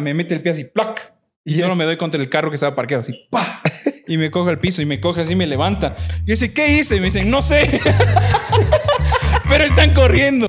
me mete el pie así, ¡plac! Y, yo no me doy contra el carro que estaba parqueado, así, ¡pa! Y me coge al piso y me coge así, me levanta. Y dice, ¿qué hice? Y me dicen, no sé. Pero están corriendo.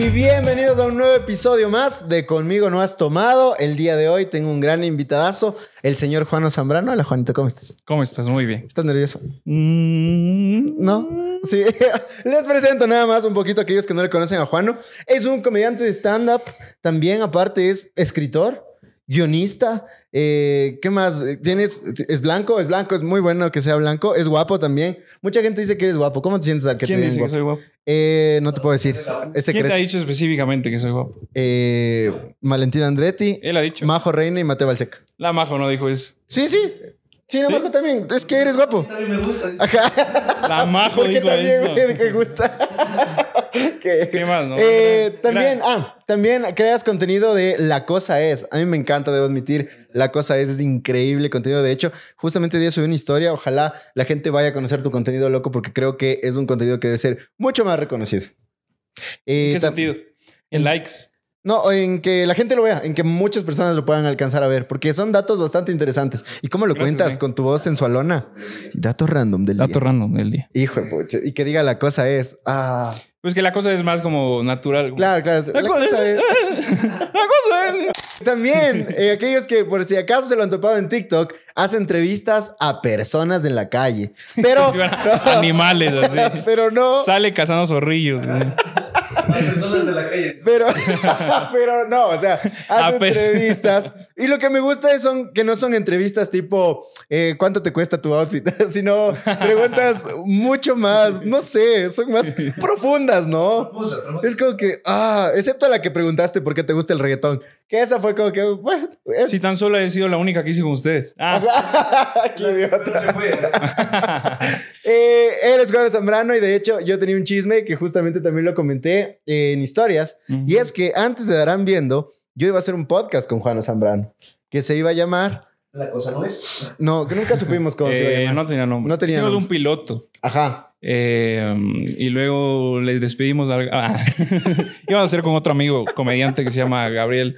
y bienvenidos a un nuevo episodio más de Conmigo No Has Tomado. El día de hoy tengo un gran invitadazo, el señor Juano Zambrano. Hola Juanito, ¿cómo estás? ¿Cómo estás? Muy bien. ¿Estás nervioso? Mm, no. Sí. Les presento nada más un poquito a aquellos que no le conocen a Juano. Es un comediante de stand-up, también aparte es escritor guionista. Eh, ¿Qué más? Eh, ¿Tienes, ¿Es blanco? Es blanco, es muy bueno que sea blanco. Es guapo también. Mucha gente dice que eres guapo. ¿Cómo te sientes al que te dice que soy guapo? Eh, no te puedo decir. ¿Quién te ha dicho específicamente que soy guapo? Eh, Valentina Andretti. Él ha dicho. Majo Reina y Mateo Balseca. La Majo no dijo eso. Sí, sí. Sí, la Majo también. Es que eres guapo. A mí me gusta. La Majo dijo también eso. me gusta. ¿Qué, más? Eh, también, ah, también creas contenido de La Cosa Es. A mí me encanta, debo admitir. La Cosa Es es increíble contenido. De hecho, justamente hoy día subí una historia. Ojalá la gente vaya a conocer tu contenido, loco, porque creo que es un contenido que debe ser mucho más reconocido. ¿En qué eh, sentido? ¿En likes? No, en que la gente lo vea, en que muchas personas lo puedan alcanzar a ver, porque son datos bastante interesantes. ¿Y cómo lo cuentas con tu voz sensualona? Dato random del Dato día. Dato random del día. Hijo, de y que diga la cosa es. Ah. Pues que la cosa es más como natural. Claro, claro. La, cosa, es... la cosa es... También, eh, aquellos que por si acaso se lo han topado en TikTok, hace entrevistas a personas en la calle. Pero... animales, así. Pero no... Sale cazando zorrillos personas de la calle. Pero, pero no, o sea, hace ah, entrevistas. Y lo que me gusta es son, que no son entrevistas tipo, eh, ¿cuánto te cuesta tu outfit? Sino preguntas mucho más, no sé, son más profundas, ¿no? Es como que, ah, excepto la que preguntaste por qué te gusta el reggaetón. Que esa fue como que, Si tan solo he sido la única que hice con ustedes. Ah. idiota. ¿eh? eh, eres Juan Zambrano y de hecho yo tenía un chisme que justamente también lo comenté en historias. Y es que antes de Darán Viendo, yo iba a hacer un podcast con Juana Zambrano que se iba a llamar. La cosa no es. No, que nunca supimos cómo se iba a eh, llamar. no tenía nombre. No tenía Hicimos un piloto. Ajá. Eh, y luego les despedimos. Iba ah, a hacer con otro amigo, comediante que se llama Gabriel.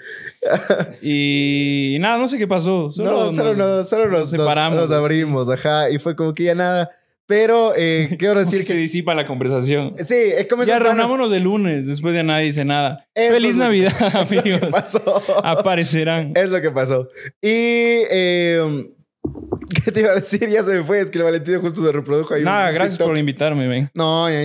Y, nada, no sé qué pasó. Solo nos, separamos. Nos abrimos, ajá. Y fue como que ya nada pero eh, quiero decir que. Se disipa la conversación. Sí, es como Ya reunámonos de lunes, después ya nadie dice nada. ¡Feliz Navidad, amigos! Es Lo que pasó. Aparecerán. Es lo que pasó. Y. Em, ¿Qué te iba a decir? Ya se me fue, es que el Valentino justo se reprodujo ahí. Nada, gracias por invitarme, ven. No, ya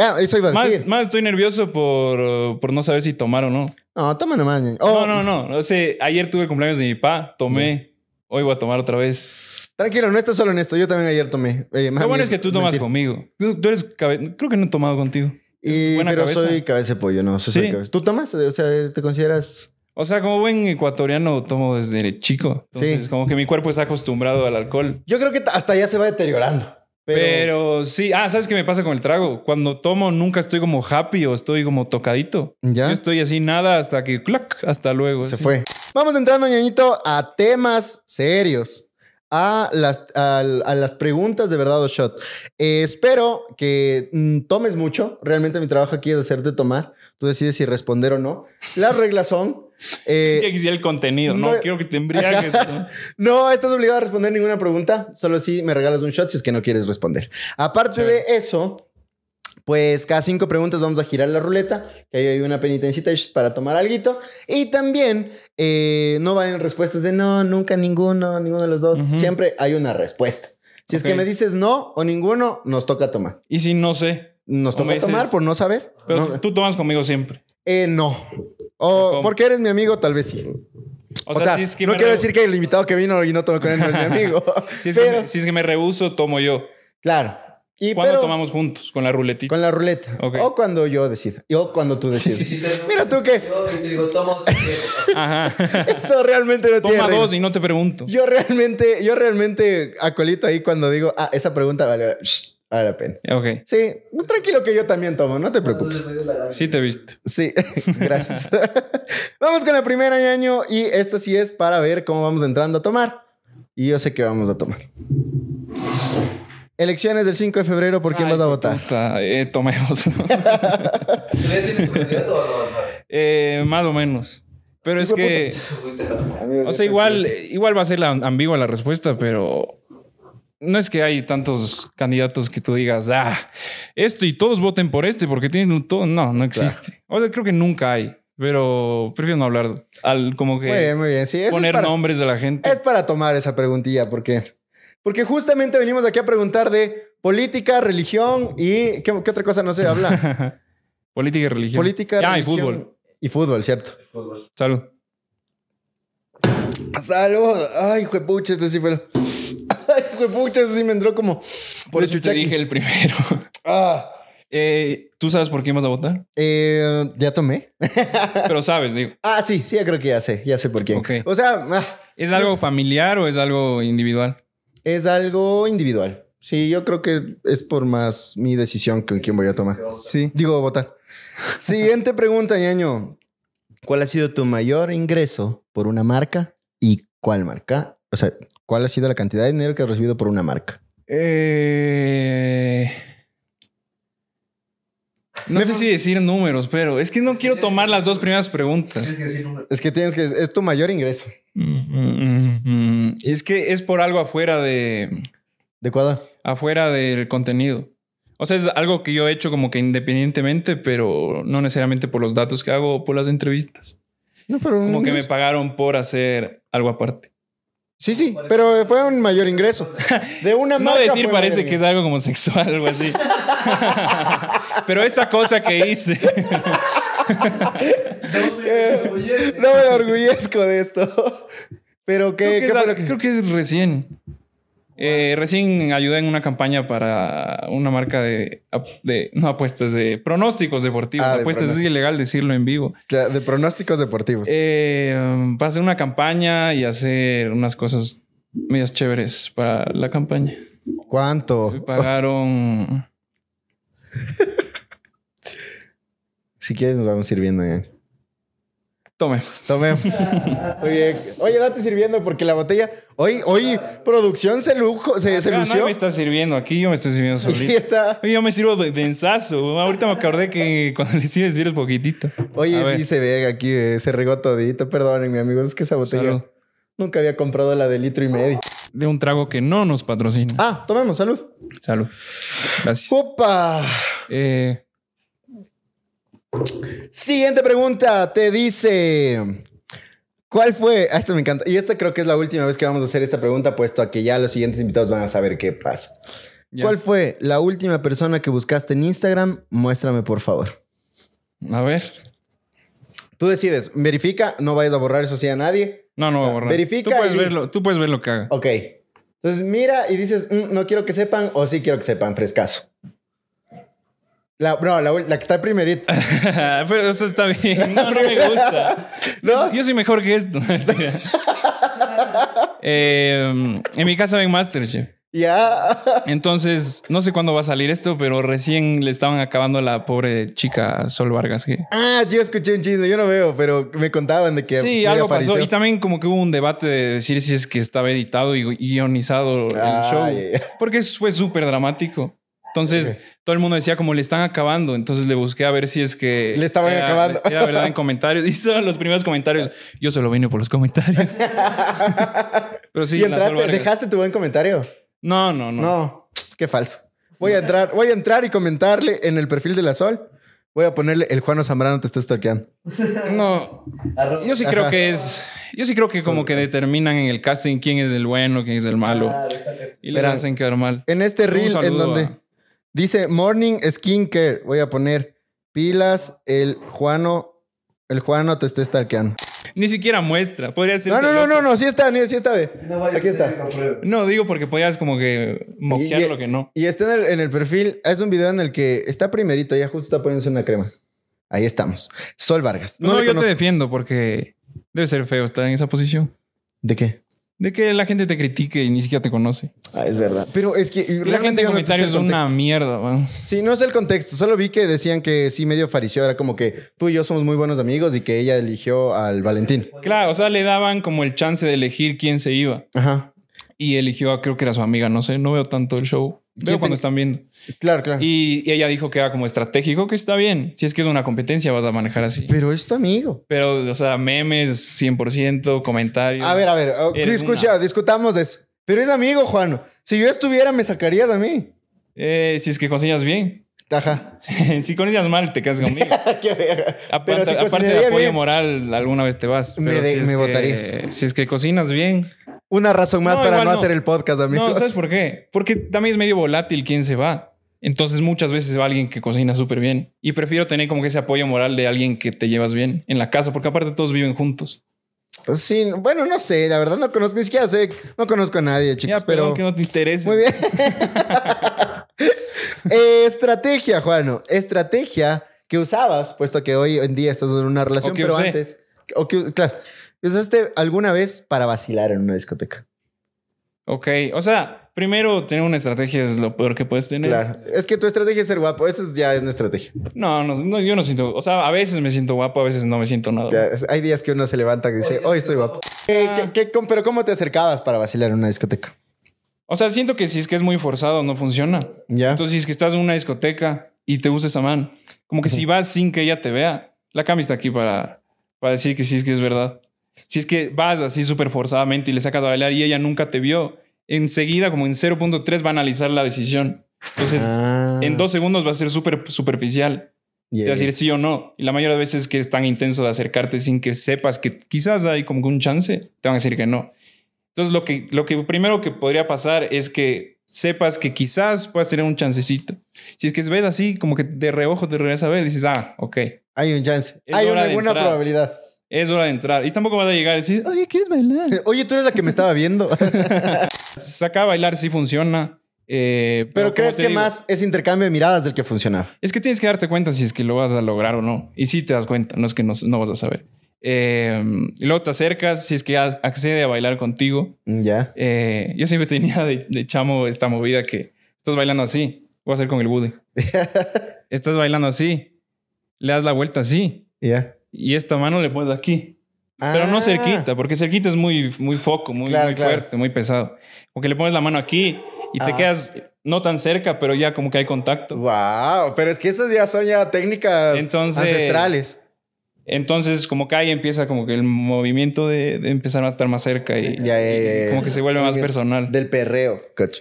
ah, eso iba a más, decir. Más estoy nervioso por, por no saber si tomar o no. No, toma nomás, oh. No, no, no. O sea, ayer tuve cumpleaños de mi papá, tomé. Hoy voy a tomar otra vez. Tranquilo, no estás solo en esto. Yo también ayer tomé. Eh, Lo bueno es que tú tomas conmigo. Tú, eres Creo que no he tomado contigo. Y, pero soy cabeza de pollo, no. ¿Sí? cabeza. ¿Tú tomas? O sea, ¿te consideras...? O sea, como buen ecuatoriano tomo desde chico. Entonces, como que mi cuerpo está acostumbrado al alcohol. Yo creo que hasta ya se va deteriorando. Pero... sí, ah, ¿sabes qué me pasa con el trago? Cuando tomo nunca estoy como happy o estoy como tocadito. Ya. estoy así nada hasta que clac, hasta luego. Se fue. Vamos entrando, ñañito, a temas serios a las, a, las preguntas de verdad o shot. Eh, espero que mm, tomes mucho. Realmente mi trabajo aquí es hacerte tomar. Tú decides si responder o no. Las reglas son... Eh, que el contenido, no, quiero que te embriagues. ¿no? estás obligado a responder ninguna pregunta, solo si me regalas un shot si es que no quieres responder. Aparte de eso, pues cada cinco preguntas vamos a girar la ruleta, que ahí hay una penitencita para tomar algo. Y también eh, no valen respuestas de no, nunca ninguno, ninguno de los dos. Siempre hay una respuesta. Si es que me dices no o ninguno, nos toca tomar. Y si no sé. Nos toca tomar por no saber. Pero tú tomas conmigo siempre. Eh, no. O porque eres mi amigo, tal vez sí. O, sea, no quiero decir que el invitado que vino y no tomé con él no es mi amigo. si, es que me, si rehuso, tomo yo. Claro. Y ¿Cuándo tomamos juntos? ¿Con la ruletita? Con la ruleta. O cuando yo decida. O cuando tú decidas. Mira tú que... Yo te digo, toma Ajá. Eso realmente no Toma dos y no te pregunto. Yo realmente, yo realmente acolito ahí cuando digo, ah, esa pregunta vale, la pena. Ok. Sí, tranquilo que yo también tomo, no te preocupes. Sí te he visto. Sí, gracias. vamos con la primera, año y esta sí es para ver cómo vamos entrando a tomar. Y yo sé que vamos a tomar. Elecciones del 5 de febrero, ¿por quién vas a votar? Puta, eh, tomemos. Eh, más o menos. Pero es que. o sea, igual, igual va a ser ambigua la respuesta, pero. No es que hay tantos candidatos que tú digas, ah, esto y todos voten por este porque tienen todo. No, no existe. O sea, creo que nunca hay. Pero prefiero no hablar al como que muy bien, muy bien. Sí, poner es para, nombres de la gente. Es para tomar esa preguntilla porque porque justamente venimos aquí a preguntar de política, religión y ¿qué, otra cosa no se habla? política y religión. Política, y fútbol. Y fútbol, cierto. Salud. Salud. Ay, juepucha, este sí fue. Ay, juepucha, este sí me entró como. Por eso te dije el primero. Ah. Eh, ¿Tú sabes por qué vas a votar? Eh, ya tomé. Pero sabes, digo. Ah, sí, sí, creo que ya sé, ya sé por qué. O sea, ah. ¿es algo familiar o es algo individual? Es algo individual. Sí, yo creo que es por más mi decisión con quién voy a tomar. Sí. Digo, votar. Siguiente pregunta, ñaño. ¿Cuál ha sido tu mayor ingreso por una marca y cuál marca? O sea, ¿cuál ha sido la cantidad de dinero que has recibido por una marca? Eh. No sé si decir números, pero es que no quiero tomar las dos primeras preguntas. Es que tienes que. Es tu mayor ingreso. es que es por algo afuera de. ¿De cuadra? Afuera del contenido. O sea, es algo que yo he hecho como que independientemente, pero no necesariamente por los datos que hago o por las entrevistas. No, pero. Como que me pagaron por hacer algo aparte. Sí, sí, pero fue un mayor ingreso. De una manera. No decir parece que es algo como sexual o algo así. Pero esa cosa que hice. no me orgullezco de esto. Pero creo, que, creo que es recién. Eh, recién ayudé en una campaña para una marca de, no apuestas, de pronósticos deportivos. Ah, apuestas es ilegal decirlo en vivo. De pronósticos deportivos. Eh, um, pasé una campaña y hacer unas cosas medias chéveres para la campaña. ¿Cuánto? Me pagaron Si quieres, nos vamos sirviendo. Tomemos. Tomemos. Oye, oye, date sirviendo porque la botella. Hoy, hoy, producción se lujo, se, No me está sirviendo aquí, yo me estoy sirviendo solito. Está... yo me sirvo de ensazo. Ahorita me acordé que cuando le hice decir el poquitito. Oye, sí se ve aquí, eh, se regó todito. Perdónenme, amigos, es que esa botella. Nunca había comprado la de litro y medio. De un trago que no nos patrocina. Ah, tomemos, salud. Salud. Gracias. Opa. Eh. Siguiente pregunta, te dice... ¿Cuál fue? Ah, esto me encanta. Y esta creo que es la última vez que vamos a hacer esta pregunta, puesto a que ya los siguientes invitados van a saber qué pasa. ¿Cuál fue la última persona que buscaste en Instagram? Muéstrame, por favor. A ver. Tú decides, verifica, no vayas a borrar eso sí a nadie. No, no voy a ah, borrar. Verifica. Tú puedes, verlo, tú puedes ver lo que haga. Ok. Entonces mira y dices, mm, no quiero que sepan o sí quiero que sepan, frescaso. La, no, la, que está primerita. Pero eso está bien. No, no me gusta. Yo, soy mejor que esto. Eh, en mi casa ven Masterchef. Ya. Entonces, no sé cuándo va a salir esto, pero recién le estaban acabando a la pobre chica Sol Vargas. Que... Ah, yo escuché un chiste. yo no veo, pero me contaban de que. Sí, algo pasó. Y también, como que hubo un debate de decir si es que estaba editado y guionizado el show. Porque fue súper dramático. Entonces, todo el mundo decía como le están acabando. Entonces le busqué a ver si es que. Le estaban acabando. Era verdad en comentarios. Y los primeros comentarios. Yo solo vine por los comentarios. Pero sí, ¿Y entraste, dejaste tu buen comentario? No, no, no. No, qué falso. Voy a entrar, voy a entrar y comentarle en el perfil de la Sol. Voy a ponerle el Juano Zambrano te está stalkeando. No. Yo sí creo que es. Yo sí creo que como que determinan en el casting quién es el bueno, quién es el malo. Ah, y le hacen quedar mal. En este reel, en donde. Dice Morning Skincare. Voy a poner pilas. El Juano, el Juano te está stalkeando. Ni siquiera muestra. Podría ser. No, no, no, no, no, sí está, sí está, ve. Aquí está. No, digo porque podías como que moquear lo que no. Y está en el, perfil. Es un video en el que está primerito, ya justo está poniéndose una crema. Ahí estamos. Sol Vargas. No, yo te defiendo porque debe ser feo estar en esa posición. ¿De qué? De que la gente te critique y ni siquiera te conoce. Ah, es verdad. Pero es que realmente la gente comentarios es una mierda, Sí, no es el contexto. Solo vi que decían que sí, medio fariseo. Era como que tú y yo somos muy buenos amigos y que ella eligió al Valentín. Claro, o sea, le daban como el chance de elegir quién se iba. Ajá. Y eligió a, creo que era su amiga, no sé, no veo tanto el show. Veo cuando están viendo. Claro, claro. Y, ella dijo que era como estratégico, que está bien. Si es que es una competencia, vas a manejar así. Pero es tu amigo. Pero, o sea, memes 100%, comentarios. A ver, a ver. Oh, escucha, discutamos de eso. Pero es amigo, Juan. Si yo estuviera, me sacarías a mí. Eh, si es que cocinas bien. Ajá. si cocinas mal, te quedas conmigo. Qué Aparte, Pero aparte de apoyo moral, alguna vez te vas. me, si votarías. si es que cocinas bien. Una razón más para no, hacer el podcast, amigo. No, ¿sabes por qué? Porque también es medio volátil quién se va. Entonces muchas veces va alguien que cocina súper bien. Y prefiero tener como que ese apoyo moral de alguien que te llevas bien en la casa, porque aparte todos viven juntos. Pues sí, bueno, no sé, la verdad no conozco, ni siquiera sé, no conozco a nadie, chicos, ya, pero... que no te interese. Muy bien. estrategia, Juano, estrategia que usabas, puesto que hoy en día estás en una relación, pero antes... O claro, ¿Usaste alguna vez para vacilar en una discoteca? Ok, o sea, primero tener una estrategia es lo peor que puedes tener. Claro, es que tu estrategia es ser guapo, eso ya es una estrategia. No, no, yo no siento, o sea, a veces me siento guapo, a veces no me siento nada. hay días que uno se levanta y dice, hoy estoy guapo. Ah. pero cómo te acercabas para vacilar en una discoteca? O sea, siento que si es que es muy forzado, no funciona. Entonces, si es que estás en una discoteca y te gusta esa man, como que si vas sin que ella te vea, la cambia está aquí para, para decir que sí, es que es verdad. Si es que vas así súper forzadamente y le sacas a bailar y ella nunca te vio, enseguida, como en 0.3, va a analizar la decisión. Entonces, ah. en dos segundos va a ser súper superficial. Te va a decir sí o no. Y la mayoría de veces que es tan intenso de acercarte sin que sepas que quizás hay como un chance, te van a decir que no. Entonces, lo que, lo que primero que podría pasar es que sepas que quizás puedas tener un chancecito. Si es que ves así, como que de reojo te regresas a ver y dices, ah, ok. Hay un chance. hay una, alguna probabilidad es hora de entrar. Y tampoco vas a llegar y decir, oye, ¿quieres bailar? Oye, tú eres la que me estaba viendo. Saca a bailar sí funciona. Eh, pero, crees que más es intercambio de miradas del que funciona. Es que tienes que darte cuenta si es que lo vas a lograr o no. Y si sí te das cuenta, no es que no, vas a saber. Em, y luego te acercas si es que accede a bailar contigo. Mm, ya. Eh, yo siempre tenía de, chamo esta movida que estás bailando así. Voy a hacer con el bude estás bailando así. Le das la vuelta así. Ya y esta mano le pones aquí. Pero no ah. cerquita, porque cerquita es muy, muy foco, muy, fuerte, muy pesado. Porque le pones la mano aquí y te quedas no tan cerca, pero ya como que hay contacto. Wow, pero es que esas ya son ya técnicas ancestrales. Entonces, como que ahí empieza como que el movimiento de, empezar a estar más cerca y, como que se vuelve más personal. Del perreo, coach.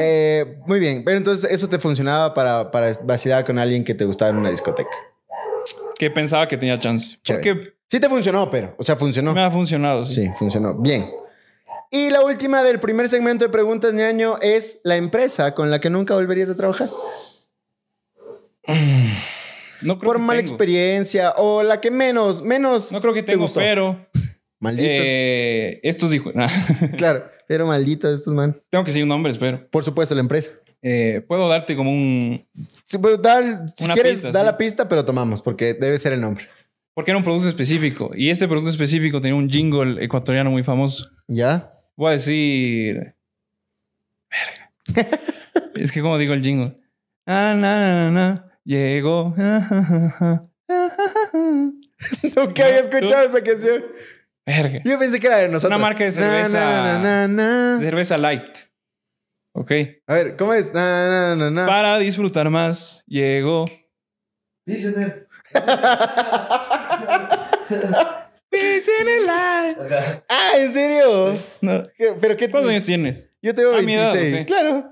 Eh, muy bien, pero entonces eso te funcionaba para vacilar con alguien que te gustaba en una discoteca que pensaba que tenía chance. Porque sí te funcionó, pero. O sea, funcionó. me ha funcionado. Sí. Sí, funcionó. Bien. Y la última del primer segmento de preguntas, año es la empresa con la que nunca volverías a trabajar. No creo Por mala experiencia o la que menos, menos. No creo que te tengo, pero Malditos. Eh, estos hijos. Claro, pero malditos estos, man. tengo que decir nombre, espero Por supuesto, la empresa. Eh, puedo darte como un. Pues, si quieres, da la pista, pero tomamos, porque debe ser el nombre. Porque era un producto específico. Y este producto específico tenía un jingle ecuatoriano muy famoso. ¿Ya? Voy a decir. Verga. es que, como digo el jingle? Na, na, na, na, Llegó. Nunca había escuchado esa canción. Verga. Yo pensé que era de nosotros. Una marca de cerveza. cerveza light. Ok. A ver, ¿cómo es? Para disfrutar más, llegó. Listener. el live. Ah, ¿en serio? No. ¿Qué, ¿Pero ¿Cuántos años tienes? Yo tengo 26, ah, claro.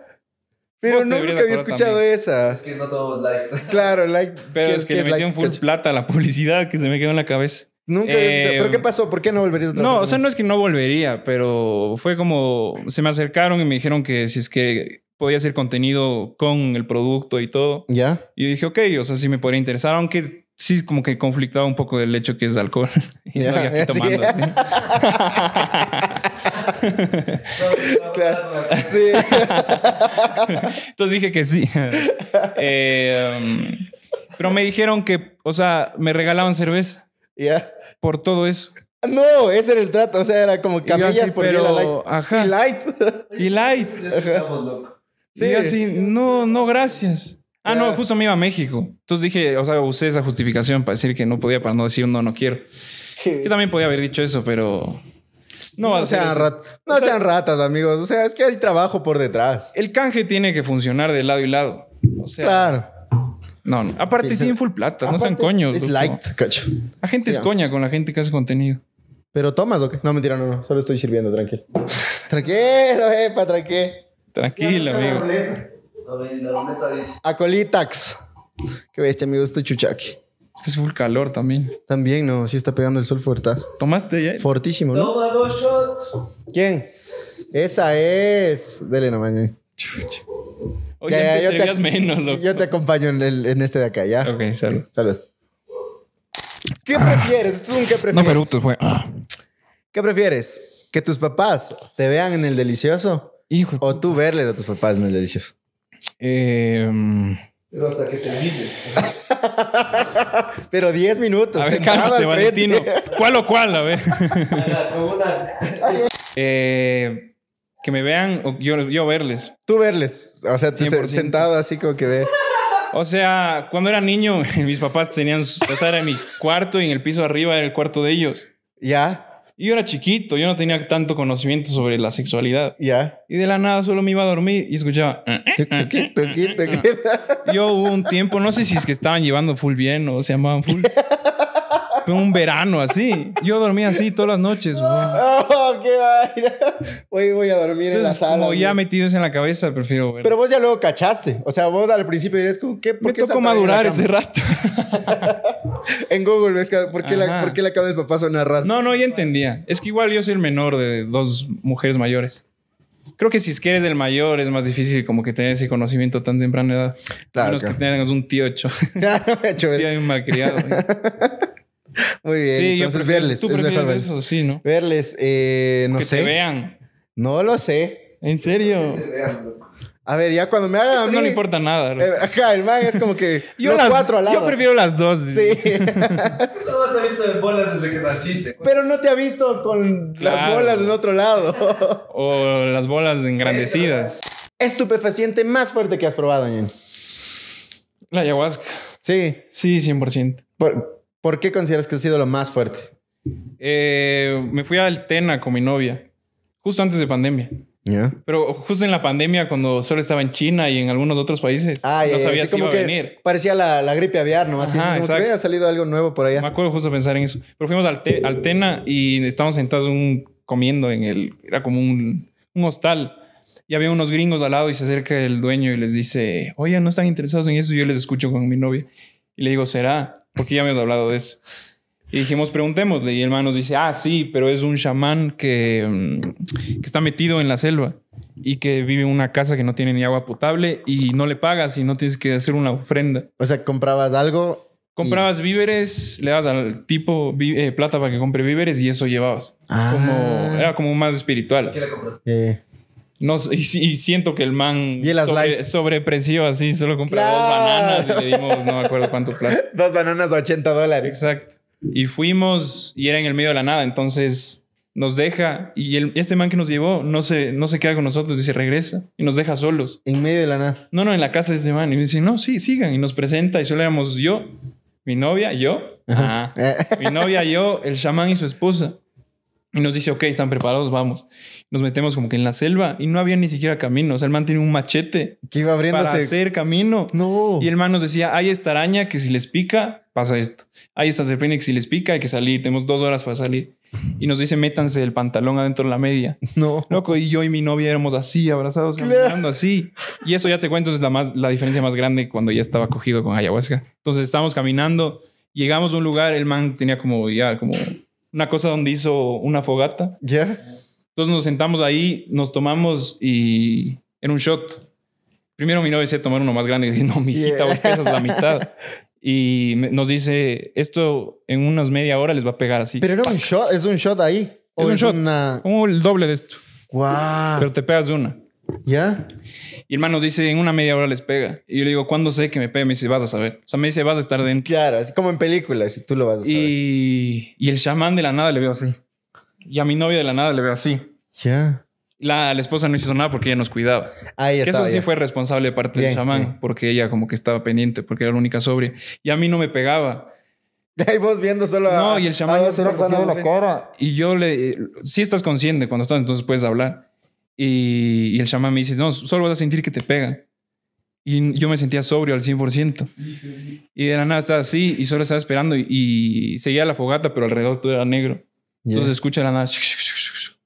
Pero nunca había escuchado esa. Es que no tomamos like. claro, like. Pero es que, le metió en full plata la publicidad que se me quedó en la cabeza. Nunca. ¿Pero qué eh, pasó? ¿Por qué no volverías No, o sea, no es que no volvería, pero fue como. Se me acercaron y me dijeron que si es que podía hacer contenido con el producto y todo. Ya. Y dije, ok, o sea, sí me podría interesar, aunque sí, es como que conflictaba un poco del hecho que es alcohol. Y no tomando así. sí. Entonces dije que sí. Eh, um, pero me dijeron que, o sea, me regalaban cerveza. Ya. Por todo eso. No, ese era el trato. O sea, era como camillas por el light. Y light. Y light. Sí. así, no, no, gracias. Ah, no, justo me iba a México. Entonces dije, o sea, usé esa justificación para decir que no podía, para no decir no, no quiero. Que también podía haber dicho eso, pero. No, no sean, no sean ratas, amigos. O sea, es que hay trabajo por detrás. El canje tiene que funcionar de lado y lado. O sea, claro. No, no. Aparte, sí, en full plata, no sean coños. Es light, cacho. La gente es coña con la gente que hace contenido. ¿Pero tomas o qué? No, mentira, no, no. Solo estoy sirviendo, tranquilo. tranquilo, epa, tranquilo. Tranquilo, amigo. La dice. Acolitax. Qué bestia, amigo, estoy chuchaqui. Es que es full calor también. También, no, sí está pegando el sol fuertaz. ¿Tomaste ya? Fortísimo, ¿no? dos shots. ¿Quién? Esa es. Dele nomás, Chucha. Oye, ya, te yo te, menos, loco. Yo te acompaño en, este de acá, ¿ya? Ok, salud. Salud. ¿Qué ah. prefieres? ¿Tú qué prefieres. No, pero tú fue. Ah. ¿Qué prefieres? ¿Que tus papás te vean en el delicioso? Hijo. ¿O tú verles a tus papás en el delicioso? Eh. Pero hasta que te termines. Pero 10 minutos. A ver, Valentino. ¿Cuál o cuál? A ver. eh. Que me vean o yo, verles. Tú verles. O sea, tú sentado así como que ve. O sea, cuando era niño, mis papás tenían. O sea, era mi cuarto y en el piso arriba era el cuarto de ellos. Ya. Y yo era chiquito, yo no tenía tanto conocimiento sobre la sexualidad. Ya. Y de la nada solo me iba a dormir y escuchaba. yo hubo un tiempo, no sé si es que estaban llevando full bien o se llamaban full. un verano así. Yo dormía así todas las noches, Oh, qué vaina. Hoy voy a dormir en la sala. Como ya metidos en la cabeza, prefiero Pero vos ya luego cachaste. O sea, vos al principio dirías, ¿qué? Me qué tocó madurar ese rato. en Google ves ¿por qué, la, ¿por qué la de papá suena No, no, ya entendía. Es que igual yo soy el menor de dos mujeres mayores creo que si es que eres el mayor es más difícil como que tener ese conocimiento tan temprana edad. Claro. Menos que tengas un tío hecho. Claro, hecho. tío un malcriado. Muy bien. Sí, yo prefiero, verles. Tú prefieres eso, sí, ¿no? Verles, eh, no que sé. Que vean. No lo sé. ¿En serio? A ver, ya cuando me hagan no le importa nada. ¿no? Eh, acá, el man es como que yo los las, cuatro al lado. Yo prefiero las dos. Sí. sí. no te ha visto de bolas desde que naciste. Pues. Pero no te ha visto con las bolas en otro lado. o las bolas engrandecidas. Estupefaciente más fuerte que has probado, Ñen. La ayahuasca. Sí. Sí, 100%. Por, ¿Por qué consideras que ha sido lo más fuerte? Eh, me fui a Altena con mi novia, justo antes de pandemia. Pero justo en la pandemia, cuando solo estaba en China y en algunos otros países, ah, no sabía si iba a venir. Parecía la, gripe aviar, nomás había salido algo nuevo por allá. Me acuerdo justo pensar en eso. Pero fuimos al, Altena Tena y estábamos sentados un, comiendo en el. Era como un, un, hostal. Y había unos gringos al lado y se acerca el dueño y les dice: Oye, no están interesados en eso. yo les escucho con mi novia. Y le digo, ¿será? Porque ya me has hablado de eso. Y dijimos, preguntémosle. Y el man nos dice, ah, sí, pero es un chamán mm, que, está metido en la selva y que vive en una casa que no tiene ni agua potable y no le pagas y no tienes que hacer una ofrenda. O sea, comprabas algo. Comprabas víveres, le das al tipo eh, plata para que compre víveres y eso llevabas. Ah. Como, era como más espiritual. ¿Qué le compraste? Eh. No, y, siento que el man sobrepreció así, solo compré dos bananas y le dimos, no me acuerdo cuánto plata. dos bananas a 80 dólares. Exacto. Y fuimos y era en el medio de la nada, entonces nos deja y el, este man que nos llevó no se, no se queda con nosotros, y se regresa y nos deja solos. En medio de la nada. No, no, en la casa de este man y dice, no, sí, sigan y nos presenta y solo éramos yo, mi novia, yo, mi novia, yo, el chamán y su esposa. Y nos dice, ok, están preparados, vamos. Nos metemos como que en la selva y no había ni siquiera camino. O sea, el man tiene un machete que iba abriéndose. para hacer camino. No. Y el man nos decía, hay esta araña que si les pica, pasa esto. Hay esta serpiente que si les pica hay que salir. Tenemos dos horas para salir. Y nos dice, métanse el pantalón adentro de la media. No. Loco, y yo y mi novia éramos así, abrazados, caminando así. Y eso ya te cuento, es la, más, la diferencia más grande cuando ya estaba cogido con ayahuasca. Entonces estábamos caminando, llegamos a un lugar, el man tenía como ya como una cosa donde hizo una fogata. Ya. Entonces nos sentamos ahí, nos tomamos y era un shot. Primero mi novia se tomó uno más grande y dije, no, mi vos pesas la mitad. Y nos dice, esto en unas media hora les va a pegar así. Pero era un shot, es un shot ahí. es un shot. Como el doble de esto. Wow. Pero te pegas de una. ¿Ya? Y el man nos dice, en una media hora les pega. Y yo le digo, ¿cuándo sé que me pega? Me dice, vas a saber. O sea, me dice, vas a estar dentro. Claro, así como en películas, y tú lo vas a saber. Y, el chamán de la nada le veo así. Y a mi novia de la nada le veo así. Ya. La, esposa no hizo nada porque ella nos cuidaba. Ahí Eso sí fue responsable de parte del chamán, porque ella como que estaba pendiente, porque era la única sobria. Y a mí no me pegaba. Y vos viendo solo a. No, y el chamán. Y yo le. Si estás consciente cuando estás, entonces puedes hablar. Y, el chamán me dice, no, solo vas a sentir que te pega. Y yo me sentía sobrio al 100%. Y de la nada estaba así y solo estaba esperando y, seguía la fogata, pero alrededor todo era negro. Entonces escucha la nada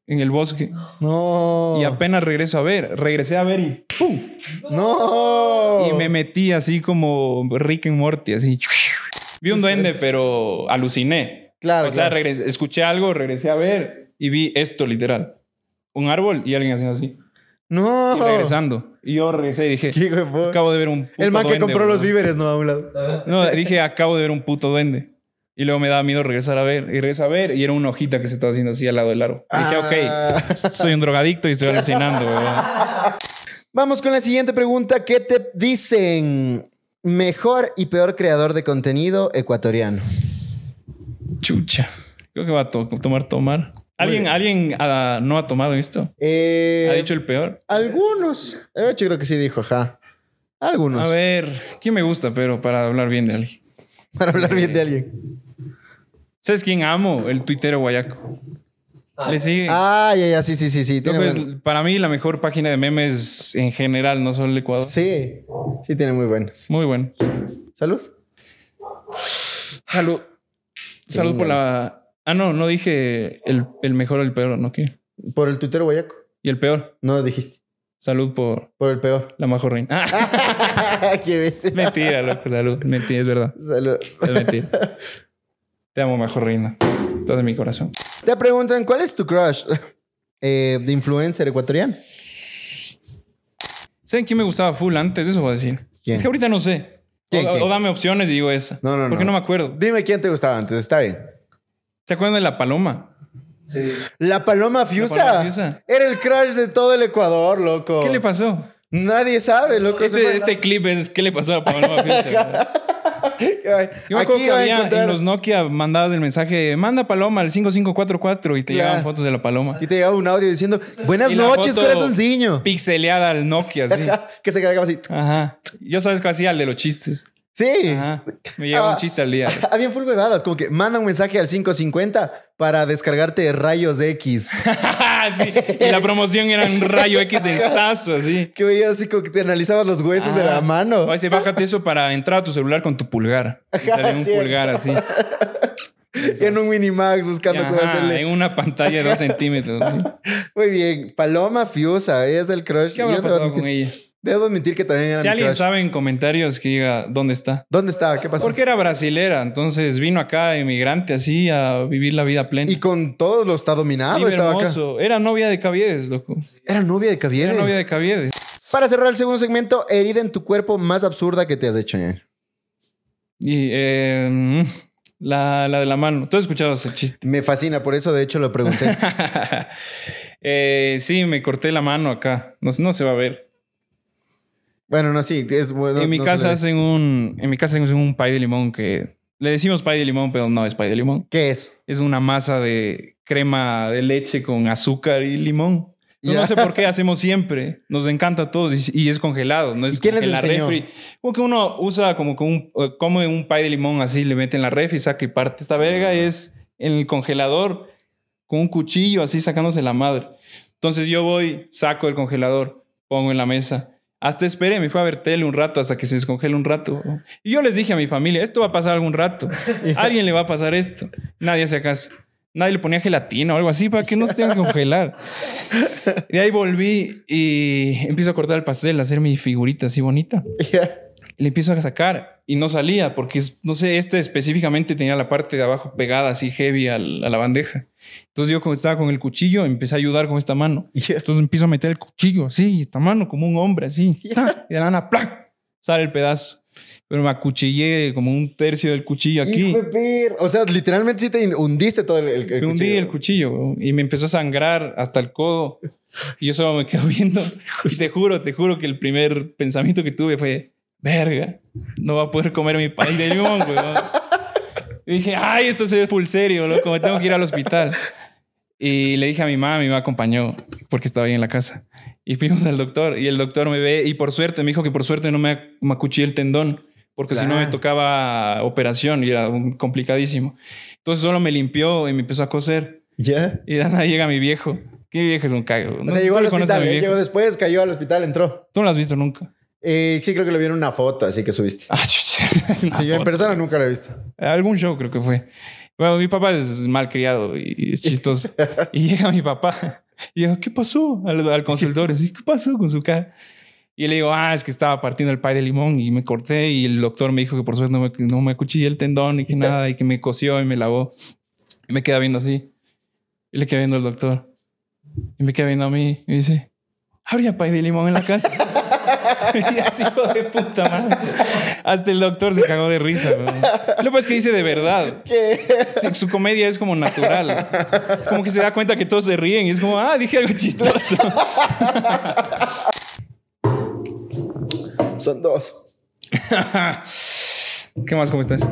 en el bosque. No. Y apenas regreso a ver, regresé a ver y ¡pum! No. Y me metí así como Rick en Morty, así. Vi un duende, pero aluciné. Claro. O sea, escuché algo, regresé a ver y vi esto literal un árbol y alguien haciendo así. No. regresando. Y yo regresé y dije, acabo de ver un puto El man que compró los víveres, no, a un lado. No, dije, acabo de ver un puto duende. Y luego me daba miedo regresar a ver. Y regreso a ver y era una hojita que se estaba haciendo así al lado del árbol. dije, ok, ah. soy un drogadicto y estoy alucinando. Vamos con la siguiente pregunta. ¿Qué te dicen? Mejor y peor creador de contenido ecuatoriano. Chucha. Creo que va a tomar tomar. ¿Alguien, ah, no ha tomado esto? Eh, ¿Ha dicho el peor? Algunos. Yo creo que sí dijo, ajá. Algunos. A ver, ¿quién me gusta, pero para hablar bien de alguien? Para hablar bien de eh, alguien. ¿Sabes quién amo? El tuitero guayaco. Ah, ¿Le Ah, ya, ya, sí, sí, sí. sí. Para mí, la mejor página de memes en general, no solo el Ecuador. Sí, sí, tiene muy buenos. Muy bueno. Salud. Salud. Salud por la Ah, no, no dije el, el mejor o el peor, ¿no? ¿Qué? Por el tuitero guayaco. ¿Y el peor? No dijiste. Salud por... Por el peor. La Majo Reina. ¿Qué viste? Mentira, loco. Salud. Mentira, es verdad. Salud. Es mentira. Te amo, Majo Reina. todo de mi corazón. Te preguntan, ¿cuál es tu crush eh, de influencer ecuatoriano? ¿Saben quién me gustaba full antes? Eso voy a decir. Es que ahorita no sé. o, dame opciones y digo eso. No, no, no. Porque no me acuerdo. Dime quién te gustaba antes. Está bien. ¿Te acuerdas de la paloma? Sí. La paloma Fiusa. Era el crash de todo el Ecuador, loco. ¿Qué le pasó? Nadie sabe, loco. Este, este clip es ¿qué le pasó a la paloma Fiusa? Yo me acuerdo que había en los Nokia mandados el mensaje, manda paloma al 5544 y te llevaban fotos de la paloma. Y te llegaba un audio diciendo, buenas y noches, corazoncillo. Pixeleada al Nokia, sí. que se cargaba así. Ajá. Yo sabes que hacía Al de los chistes. Sí. Me lleva un ah, chiste al día. Habían full huevadas, como que manda un mensaje al 550 para descargarte rayos X. Y la promoción era un rayo X de sazo, así. Que veías así como que te analizabas los huesos de la mano. Oye, bájate eso para entrar a tu celular con tu pulgar. un pulgar así. Y En un Minimax buscando cómo hacerle. En una pantalla de dos centímetros. Muy bien. Paloma Fiosa ella es el crush. ¿Qué ha pasado con ella? Debo admitir que también era Si alguien sabe en comentarios que diga dónde está. ¿Dónde está? ¿Qué pasó? Porque era brasilera, entonces vino acá emigrante así a vivir la vida plena. Y con todos los está dominado, Era novia de Caviedes, loco. Era novia de Caviedes. Era novia de Caviedes. Para cerrar el segundo segmento, herida en tu cuerpo más absurda que te has hecho, Y em, la, de la mano. ¿Tú has escuchado ese chiste? Me fascina, por eso de hecho lo pregunté. eh, sí, me corté la mano acá. no se va a ver. Bueno, no, sí, es bueno. En mi casa hacen un. En mi casa hacen un pie de limón que. Le decimos pie de limón, pero no es pie de limón. ¿Qué es? Es una masa de crema de leche con azúcar y limón. No, no, sé por qué hacemos siempre. Nos encanta a todos y, es congelado. No es quién les en la refri. Como que uno usa como como un, eh, come un pie de limón así, le mete en la refri, saca y parte. Esta verga ah. es en el congelador con un cuchillo así sacándose la madre. Entonces yo voy, saco el congelador, pongo en la mesa hasta esperé, me fui a ver tele un rato hasta que se descongeló un rato. Y yo les dije a mi familia, esto va a pasar algún rato. alguien le va a pasar esto. Nadie hace caso. Nadie le ponía gelatina o algo así para que no se tenga que congelar. Y ahí volví y empiezo a cortar el pastel, a hacer mi figurita así bonita. le empiezo a sacar y no salía porque, no sé, este específicamente tenía la parte de abajo pegada así heavy a la bandeja. Entonces yo como estaba con el cuchillo, empecé a ayudar con esta mano. y Entonces empiezo a meter el cuchillo así, esta mano como un hombre así. Y de la nada, ¡plac! sale el pedazo. Pero me acuchillé como un tercio del cuchillo aquí. O sea, literalmente sí te hundiste todo el, el, cuchillo. hundí el cuchillo y me empezó a sangrar hasta el codo. Y yo solo me quedo viendo. Y te juro, te juro que el primer pensamiento que tuve fue, verga, no va a poder comer mi pan. de limón, dije, ay, esto se ve full serio, loco, tengo que ir al hospital. Y le dije a mi mamá, mi mamá acompañó porque estaba ahí en la casa. Y fuimos al doctor y el doctor me ve y por suerte me dijo que por suerte no me, me el tendón porque si no me tocaba operación y era complicadísimo. Entonces solo me limpió y me empezó a coser. Ya. Y de nada llega mi viejo. ¿Qué viejo es un cago? O llegó al hospital, eh, llegó después, cayó al hospital, entró. Tú no lo has visto nunca. Eh, sí, creo que lo vi en una foto, así que subiste. yo ah, en persona nunca lo he visto. Eh, algún show creo que fue. Bueno, mi papá es criado y es chistoso. y llega mi papá y digo, ¿qué pasó? Al, consultor, ¿qué pasó con su cara? Y le digo, ah, es que estaba partiendo el pay de limón y me corté y el doctor me dijo que por suerte no me, no me acuchillé el tendón y que nada y que me cosió y me lavó. Y me queda viendo así. Y le queda viendo al doctor. Y me queda viendo a mí y me dice, habría pay de limón en la casa. y así, hijo de puta madre. Hasta el doctor se cagó de risa, que Lo es que dice de verdad. su comedia es como natural. Es como que se da cuenta que todos se ríen y es como, ah, dije algo chistoso. Son dos. ¿Qué más? ¿Cómo estás?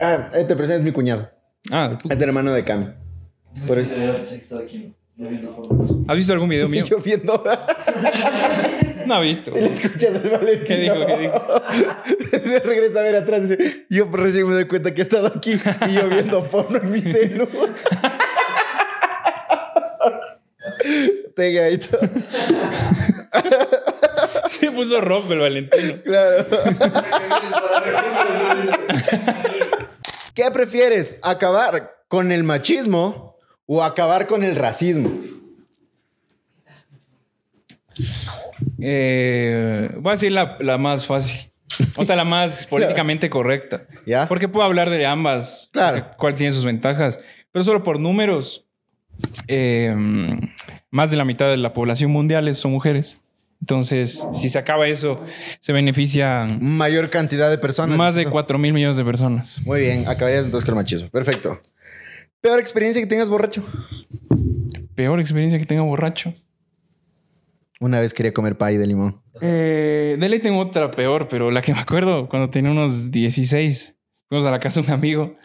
Ah, te presento, es mi cuñado. Ah, el hermano de Cam. Por eso. ¿Has visto algún video mío? Yo viendo no ha visto. le escuchas al Valentino. ¿Qué dijo? ¿Qué dijo? Regresa a ver atrás y dice, yo recién me doy cuenta que he estado aquí y yo viendo porno en mi celu. Te ahí Se puso rojo el Valentino. Claro. ¿Qué prefieres? ¿Acabar con el machismo o acabar con el racismo? Eh, voy a decir la, más fácil. O sea, la más políticamente correcta. ¿Ya? Porque puedo hablar de ambas. Claro. ¿Cuál tiene sus ventajas? Pero solo por números. Em, más de la mitad de la población mundial son mujeres. Entonces, si se acaba eso, se benefician. Mayor cantidad de personas. Más de 4 mil millones de personas. Muy bien, acabarías entonces con el machismo. Perfecto. ¿Peor experiencia que tengas borracho? Peor experiencia que tenga borracho. Una vez quería comer pay de limón. Eh, de ley tengo otra peor, pero la que me acuerdo cuando tenía unos 16. Fuimos a la casa de un amigo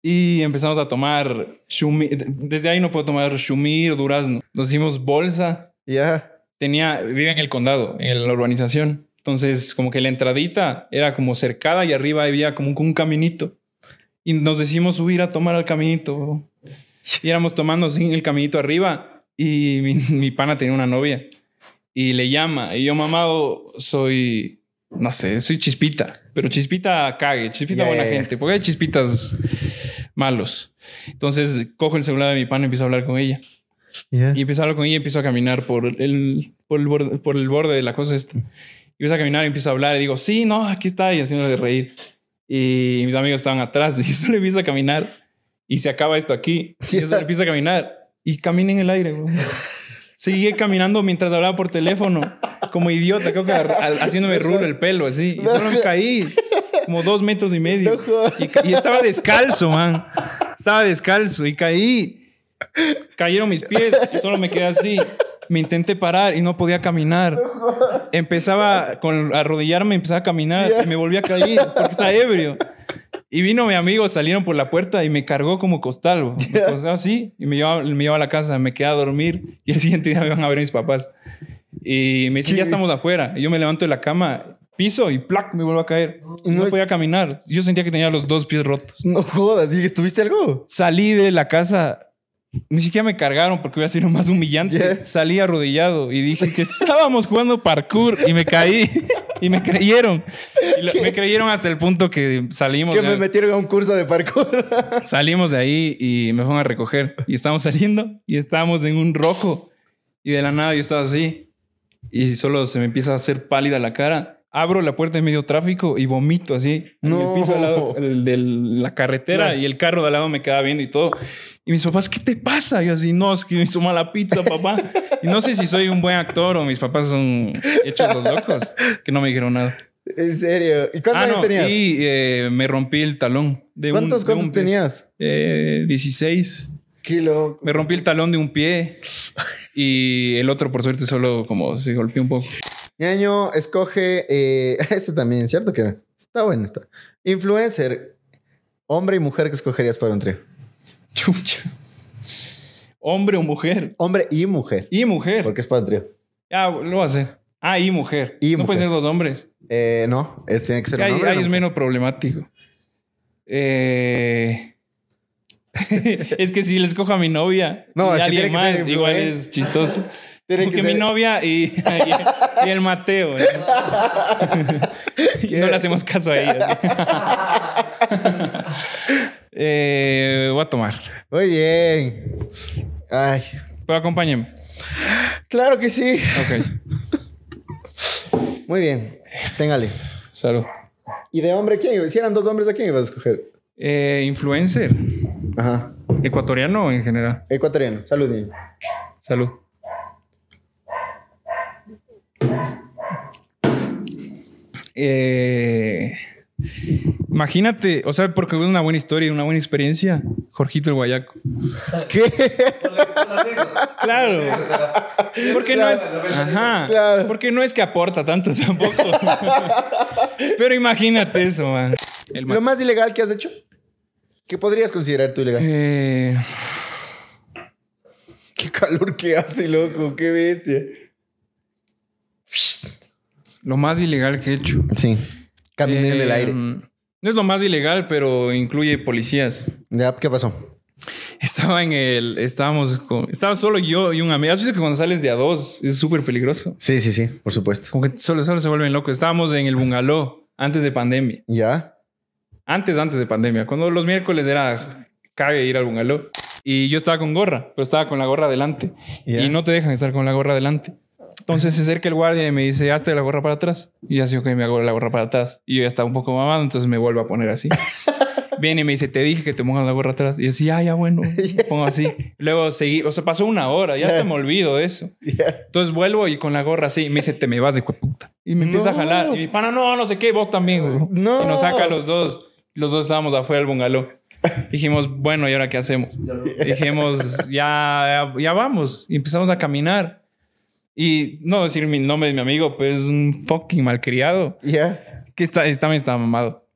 y empezamos a tomar shumir. Desde ahí no puedo tomar shumir, durazno. Nos hicimos bolsa. Ya. Tenía, vivía en el condado, en la urbanización. Entonces, como que la entradita era como cercada y arriba había como un caminito. Y nos decimos subir a tomar al caminito. Y éramos tomando sin el caminito arriba. Y mi, mi pana tenía una novia y le llama. Y yo, mamado, soy, no sé, soy chispita, pero chispita cague, chispita buena gente, porque hay chispitas malos. Entonces cojo el celular de mi pan y empiezo a hablar con ella. Y empiezo a hablar con ella y empiezo a caminar por el, por el, borde, de la cosa esta. Y empiezo a caminar y empiezo a hablar y digo, sí, no, aquí está, y haciendo de reír. Y mis amigos estaban atrás y yo solo empiezo a caminar y se acaba esto aquí. Y yo solo empiezo a caminar y camina en el aire. Seguí caminando mientras hablaba por teléfono, como idiota, creo que haciéndome rulo el pelo, así. Y solo me caí, como dos metros y medio. Y, estaba descalzo, man. Estaba descalzo y caí. Cayeron mis pies y solo me quedé así me intenté parar y no podía caminar. Empezaba con arrodillarme, empezaba a caminar y me volví a caer porque estaba ebrio. Y vino mi amigo, salieron por la puerta y me cargó como costal. así y me llevó, me llevó a la casa, me quedé a dormir y el siguiente día me van a ver mis papás. Y me dicen, ya estamos afuera. Y yo me levanto de la cama, piso y plac, me vuelvo a caer. No, no, podía caminar. Yo sentía que tenía los dos pies rotos. No jodas, ¿y estuviste algo? Salí de la casa ni siquiera me cargaron porque hubiera sido más humillante. Salí arrodillado y dije que estábamos jugando parkour y me caí. y me creyeron. me creyeron hasta el punto que salimos. Que me metieron a un curso de parkour. salimos de ahí y me fueron a recoger. Y estábamos saliendo y estábamos en un rojo. Y de la nada yo estaba así. Y solo se me empieza a hacer pálida la cara abro la puerta en medio tráfico y vomito así no. el piso al lado el, de la carretera y el carro de al lado me queda viendo y todo. Y mis papás, ¿qué te pasa? Y yo así, no, es que me hizo mala pizza, papá. y no sé si soy un buen actor o mis papás son hechos los locos, que no me dijeron nada. ¿En serio? ¿Y cuántos ah, años no, tenías? Eh, me rompí el talón. De ¿Cuántos, un, cuántos tenías? Eh, 16. Qué loco. Me rompí el talón de un pie y el otro, por suerte, solo como se golpeó un poco año escoge. Eh, ese también, ¿cierto que Está bueno, está. Influencer, hombre y mujer que escogerías para un trío. Chucha. Hombre o mujer. Hombre y mujer. Y mujer. Porque es para un trío. Ya, lo va a hacer. Ah, y mujer. no puedes ser dos hombres. Eh, no, es, tiene que Ahí es menos problemático. Eh, es que si le escojo a mi novia, no, es alguien igual es chistoso. Porque mi novia y, el Mateo. ¿no? le hacemos caso a ella. Eh, voy a tomar. Muy bien. Ay. Pero acompáñenme. Claro que sí. Ok. Muy bien. Téngale. Salud. ¿Y de hombre quién? Si eran dos hombres, ¿a quién ibas a escoger? Eh, influencer. Ajá. Ecuatoriano en general. Ecuatoriano. Salud, Salud. Eh, imagínate, o sea, porque es una buena historia, y una buena experiencia. Jorgito el Guayaco. ¿Qué? claro. Porque no es. Porque no es que aporta tanto tampoco. Pero imagínate eso, man. ¿Lo más ilegal que has hecho? ¿Qué podrías considerar tú ilegal? Eh... Qué calor que hace, loco, qué bestia lo más ilegal que he hecho. Sí. Caminé en el em, aire. No es lo más ilegal, pero incluye policías. Ya, ¿qué pasó? Estaba en el. Estábamos Estaba solo yo y un amigo. ¿Has que cuando sales de a dos es súper peligroso? Sí, sí, sí, por supuesto. Como que solo, solo se vuelven locos. Estábamos en el bungalow antes de pandemia. ¿Ya? Antes, antes de pandemia. Cuando los miércoles era cabe ir al bungalow. Y yo estaba con gorra, pero estaba con la gorra adelante. Y no te dejan estar con la gorra adelante. Entonces se acerca el guardia y me dice, hazte la gorra para atrás. Y yo así, ok, me hago la gorra para atrás. Y yo ya estaba un poco mamado, entonces me vuelvo a poner así. Viene y me dice, te dije que te pongas la gorra atrás. Y yo así, ah, ya bueno, pongo así. Luego seguí, o sea, pasó una hora, ya hasta me olvido de eso. Entonces vuelvo y con la gorra así, me dice, te me vas, hijo de puta. Y me empieza a jalar. Y mi pana, no, no sé qué, vos también, güey. Y nos saca los dos. Los dos estábamos afuera del bungalow. Dijimos, bueno, ¿y ahora qué hacemos? Dijimos, ya, ya, ya vamos. Y empezamos a caminar. Y no decir mi nombre de mi amigo, pues es un fucking malcriado. Ya. Que está, también estaba mamado.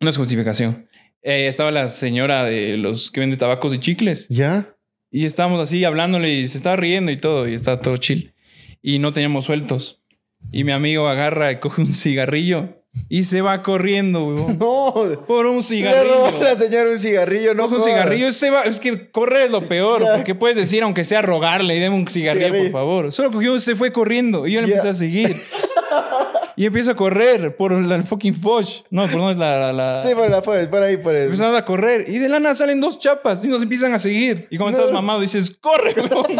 No es justificación. Eh, estaba la señora de los que vende tabacos y chicles. Ya. Y estábamos así hablándole y se estaba riendo y todo, y está todo chill. Y no teníamos sueltos. Y mi amigo agarra y coge un cigarrillo y se va corriendo, weón. No. Por un cigarrillo. la señora un cigarrillo, no. un cigarrillo. Se va, es que correr es lo peor. Porque puedes decir, aunque sea rogarle y deme un cigarrillo, por favor. Solo cogió, se fue corriendo. Y yo le empecé a seguir. y empiezo a correr por el fucking Foch. No, por no es la, la, Sí, por la por ahí, por eso. a correr. Y de la nada salen dos chapas y nos empiezan a seguir. Y como estás mamado, dices, corre, weón.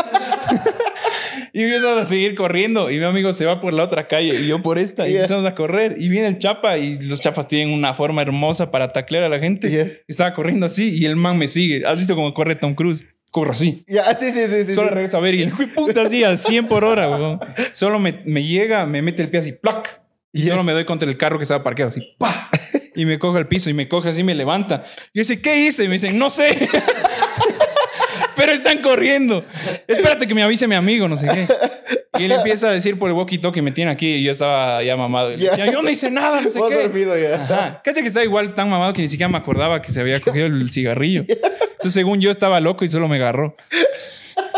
Y empezamos a seguir corriendo. Y mi amigo se va por la otra calle y yo por esta. Y empezamos a correr. Y viene el chapa. Y los chapas tienen una forma hermosa para taclear a la gente. estaba corriendo así y el man me sigue. ¿Has visto cómo corre Tom Cruise? corro así. Ah, sí, sí, sí. Solo regreso a ver y el puta así a 100 por hora, Solo me, llega, me mete el pie así, ¡plac! Y yo solo me doy contra el carro que estaba parqueado así, ¡pa! Y me coge al piso y me coge así, me levanta. Y yo dice, ¿qué hice? Y me dicen, no sé. están corriendo. Espérate que me avise mi amigo, no sé qué. Y él empieza a decir por el walkie-talkie, me tiene aquí. Y yo estaba ya mamado. yo no hice nada, no sé qué. dormido ya. Cacha que estaba igual tan mamado que ni siquiera me acordaba que se había cogido el cigarrillo. Entonces, según yo, estaba loco y solo me agarró.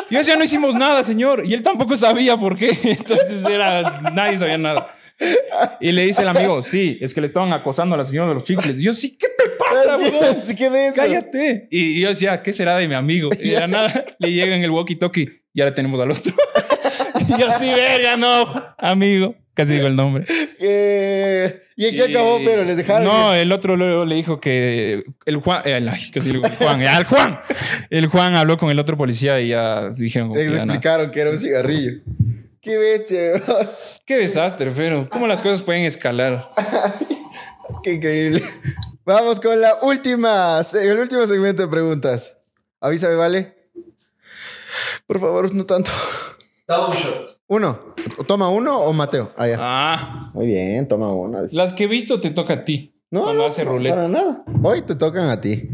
Y yo decía, no hicimos nada, señor. Y él tampoco sabía por qué. Entonces, era... Nadie sabía nada. Y le dice el amigo, sí, es que le estaban acosando a la señora de los chicles. yo, sí, ¿qué te pasa, bro? Cállate. Y yo decía, ¿qué será de mi amigo? Y era nada le llega en el walkie-talkie, ya le tenemos al otro. y yo, sí, verga, no, amigo. Casi digo el nombre. Eh, ¿Y en qué acabó, pero? ¿Les dejaron? No, el otro luego le dijo que el Juan, eh, el, eh, Juan, el Juan. habló con el otro policía y ya dijeron. Les explicaron que era un cigarrillo. Qué bestia. Qué desastre, pero cómo las cosas pueden escalar. Qué increíble. Vamos con la última, el último segmento de preguntas. Avísame, ¿vale? Por favor, no tanto. Uno. ¿Toma uno o Mateo? Ah, ah. Muy bien, toma uno. Las que he visto te toca a ti. No, no, hace no, ruleta. para nada. Hoy te tocan a ti.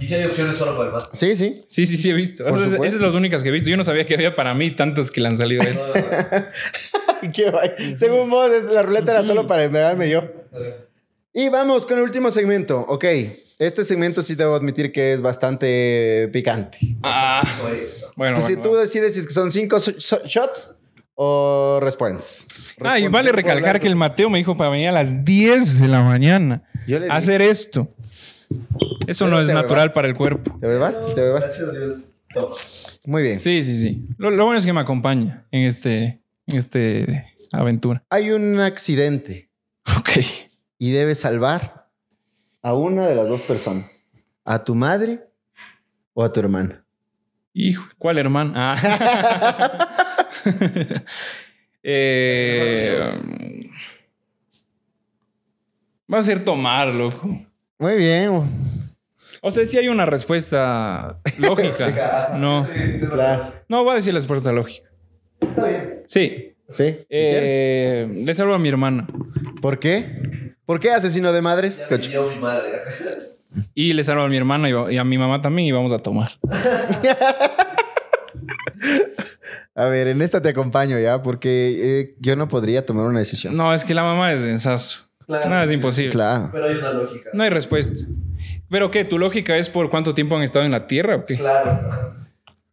Y si hay opciones solo para el básquet. Sí, sí. Sí, sí, sí, he visto. esas son las únicas que he visto. Yo no sabía que había para mí tantas que le han salido. Según vos, la ruleta era solo para envergarme yo. Y vamos con el último segmento. Ok. Este segmento sí debo admitir que es bastante picante. Ah, bueno. Pues si Si tú decides si son cinco shots o response. Ah, y vale recalcar que el Mateo me dijo para venir a las 10 de la mañana a hacer esto. Eso no es natural para el cuerpo. Te bebaste, te bebaste. Muy bien. Sí, sí, sí. Lo, bueno es que me acompaña en este, este aventura. Hay un accidente. Ok. Y debes salvar a una de las dos personas. A tu madre o a tu hermana. Hijo, ¿cuál hermana? Ah. Eh, mm, va a ser tomar, loco. Muy bien. O sea, si hay una respuesta lógica. no. No, voy a decir la respuesta lógica. Está bien. Sí. Sí. Eh, le salvo a mi hermana. ¿Por qué? ¿Por qué asesino de madres? Ya y le salvo a mi hermana y, a mi mamá también y vamos a tomar. A ver, en esta te acompaño ya, porque eh, yo no podría tomar una decisión. No, es que la mamá es de ensazo. no, es imposible. Claro. Pero hay una lógica. No hay respuesta. Pero qué? tu lógica es por cuánto tiempo han estado en la Tierra, ¿o qué? Claro.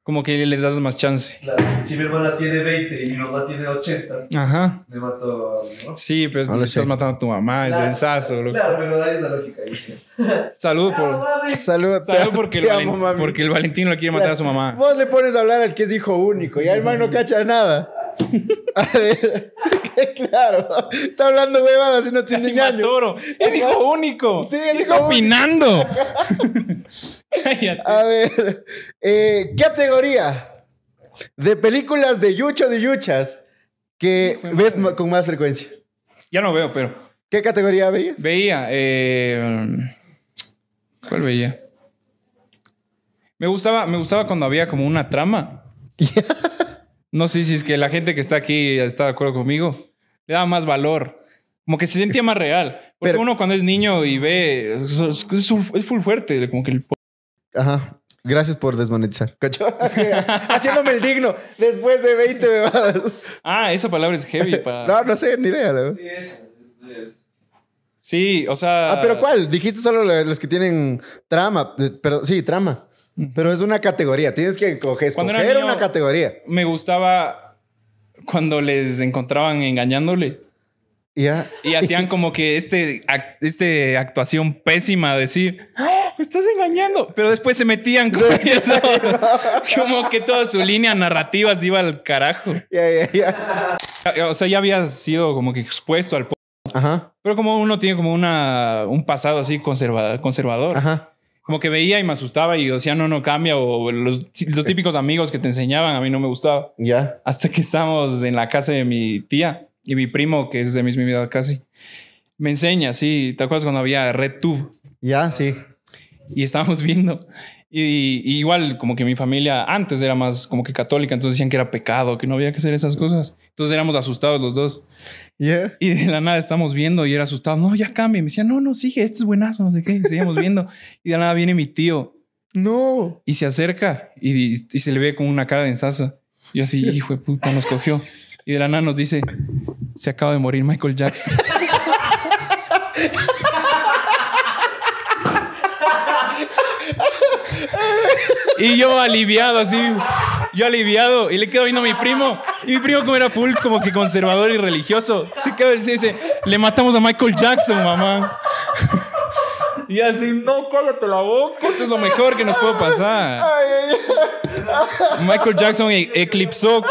Como que les das más chance. Claro. Si mi hermana tiene 20 y mi mamá tiene 80, Ajá. me mato a Sí, pues estás matando a tu mamá, claro, es Claro, claro, pero hay una lógica Salud por. saludo porque, el amo, mami. porque el Valentín le quiere matar a su mamá. Vos le pones a hablar al que es hijo único y al hermano no cacha nada. A ver, claro. Está hablando huevada si no tiene ningún. Es hijo único. Sí, es hijo opinando. A ver, ¿Qué eh, categoría de películas de Yucho de Yuchas que ves con más frecuencia. Ya no veo, pero. ¿Qué categoría veías? Veía. Eh, ¿Cuál veía? Me gustaba, me gustaba cuando había como una trama. No sé si es que la gente que está aquí está de acuerdo conmigo. Le da más valor. Como que se sentía más real. Porque uno cuando es niño y ve, es, full fuerte. Como que Ajá. Gracias por desmonetizar. Haciéndome el digno después de 20 bebadas. Ah, esa palabra es heavy para... no, no sé, ni idea. Sí, o sea... Ah, pero ¿cuál? Dijiste solo los que tienen trama. Eh, pero, sí, trama. Pero es una categoría, tienes que coger, escoger una categoría. Me gustaba cuando les encontraban engañándole. Y hacían como que este, este actuación pésima, decir, ¡Ah, me estás engañando. Pero después se metían como que toda su línea narrativa se iba al carajo. o sea, ya había sido como que expuesto al... Ajá. Pero como uno tiene como una, un pasado así conservador como que veía y me asustaba y decía, no, no cambia. O los, típicos amigos que te enseñaban, a mí no me gustaba. Ya. Hasta que estábamos en la casa de mi tía y mi primo, que es de misma edad casi, me enseña, sí. ¿Te acuerdas cuando había RedTube? Ya, sí. Y estábamos viendo. Y, igual, como que mi familia antes era más como que católica, entonces decían que era pecado, que no había que hacer esas cosas. Entonces éramos asustados los dos. Y de la nada estamos viendo y era asustado, no, ya cambia. Me decían, no, no, sigue, este es buenazo, no sé qué. seguimos viendo. Y de la nada viene mi tío. No. Y se acerca y, se le ve como una cara de ensasa. y así, hijo de puta, nos cogió. Y de la nada nos dice, se acaba de morir Michael Jackson. Y yo aliviado, así. Yo aliviado. Y le quedo viendo a mi primo. Y mi primo, como era full, como que conservador y religioso, se quedó y dice: Le matamos a Michael Jackson, mamá. Y así, no, cállate la boca. Eso es lo mejor que nos puede pasar. Michael Jackson e-, eclipsó.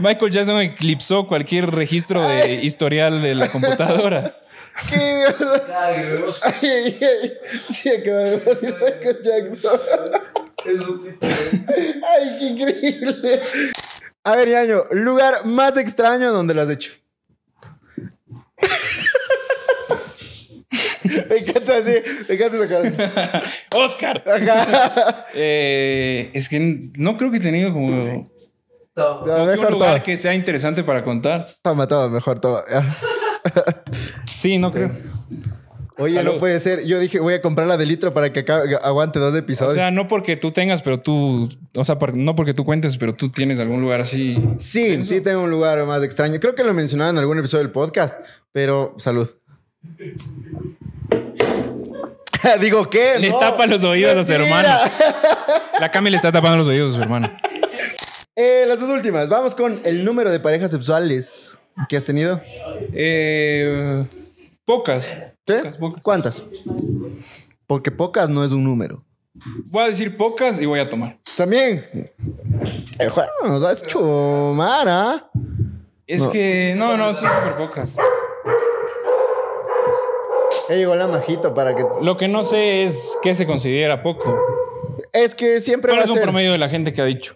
Michael Jackson eclipsó cualquier registro de historial de la computadora. ¿Qué? ay, Sí, acaba de morir Michael Jackson. Ay, qué increíble. A ver, Yaño, lugar más extraño donde lo has hecho. me encanta así, me encanta esa cara. Oscar. Eh, es que no creo que he tenido como. No, un lugar que sea interesante para contar. Toma, toma, mejor toma. sí, no creo. Oye, no puede ser. Yo dije, voy a comprar la de litro para que aguante dos episodios. O sea, no porque tú tengas, pero tú. O sea, no porque tú cuentes, pero tú tienes algún lugar así. Sí, sí, tengo un lugar más extraño. Creo que lo mencionaba en algún episodio del podcast, pero salud. Digo, ¿qué? Le tapa los oídos a su hermano. La Cami le está tapando los oídos a su hermano. Eh, las dos últimas. Vamos con el número de parejas sexuales que has tenido. Eh, pocas. ¿Cuántas? Porque pocas no es un número. Voy a decir pocas y voy a tomar. También. Eh, nos va a chumar, ¿ah? Es que, no, no, son súper pocas. Ya llegó la majito para que. Lo que no sé es qué se considera poco. Es que siempre ¿Cuál va es un promedio de la gente que ha dicho?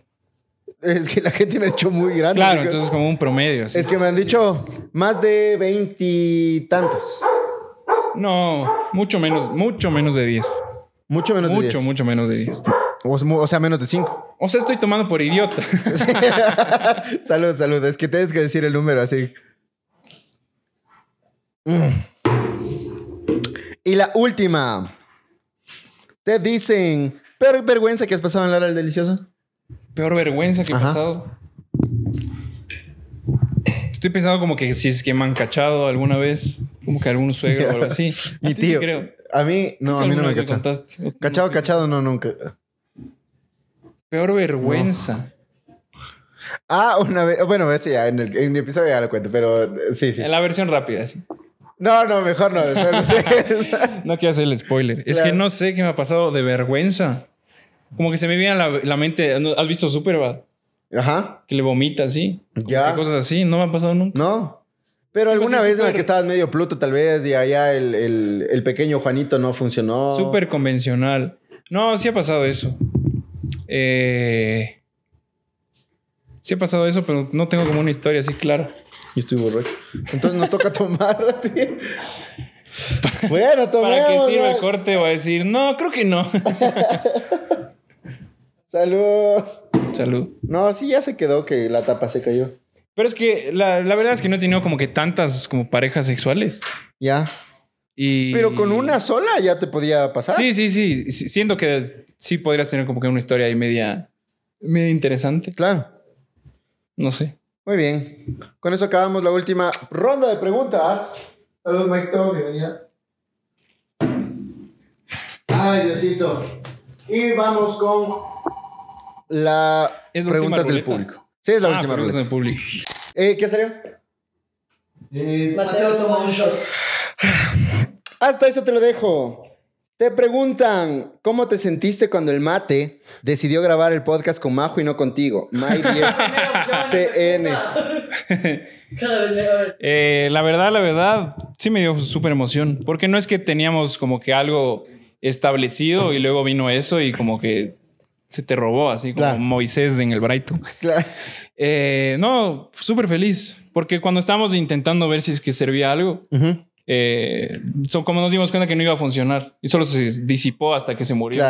Es que la gente me ha dicho muy grande. Claro, entonces como un promedio. Es que me han dicho más de veintitantos. No, mucho menos, mucho menos de 10. Mucho menos de 10. Mucho, mucho menos de 10. O, sea, menos de 5. O sea, estoy tomando por idiota. salud, salud. Es que tienes que decir el número así. Y la última. Te dicen, peor vergüenza que has pasado en la hora del delicioso. Peor vergüenza que he pasado. Estoy pensando como que si es que me han cachado alguna vez. Como que algún suegro o algo así. Mi tío. creo. A mí, no, a mí no me cachado. Cachado, cachado, no, nunca. Peor vergüenza. Ah, una vez. Bueno, ese ya, en el, en episodio ya lo cuento, pero eh, sí, sí. En la versión rápida, sí. No, no, mejor no. no quiero hacer el spoiler. Es que no sé qué me ha pasado de vergüenza. Como que se me viene a la, la mente. ¿Has visto Superbad? Ajá. Que le vomita así. Ya. Cosas así. No me ha pasado nunca. No. Pero alguna vez en la que estabas medio Pluto, tal vez, y allá el, pequeño Juanito no funcionó. Súper convencional. No, sí ha pasado eso. Eh, sí ha pasado eso, pero no tengo como una historia así clara. Yo estoy borracho. Entonces nos toca tomar Bueno, tomemos. Para que sirva el corte va a decir, no, creo que no. Salud. Salud. No, sí, ya se quedó que la tapa se cayó. Pero es que la, verdad es que no he tenido como que tantas como parejas sexuales. Ya. Pero con una sola ya te podía pasar. Sí, sí, sí. Siento que sí podrías tener como que una historia ahí media, media interesante. Claro. No sé. Muy bien. Con eso acabamos la última ronda de preguntas. Saludos, Maestro. Bienvenida. Ay, Diosito. Y vamos con las la preguntas del público. Sí, es la ah, última ruleta. Eh, ¿Qué salió? Eh, Mateo toma un shot. Hasta eso te lo dejo. Te preguntan, ¿cómo te sentiste cuando el mate decidió grabar el podcast con Majo y no contigo? May 10 CN. Eh, la verdad, la verdad, sí me dio súper emoción. Porque no es que teníamos como que algo establecido y luego vino eso y como que se te robó, así como Moisés en el braito eh, no, súper feliz, porque cuando estábamos intentando ver si es que servía algo, eh, como nos dimos cuenta que no iba a funcionar y solo se disipó hasta que se murió.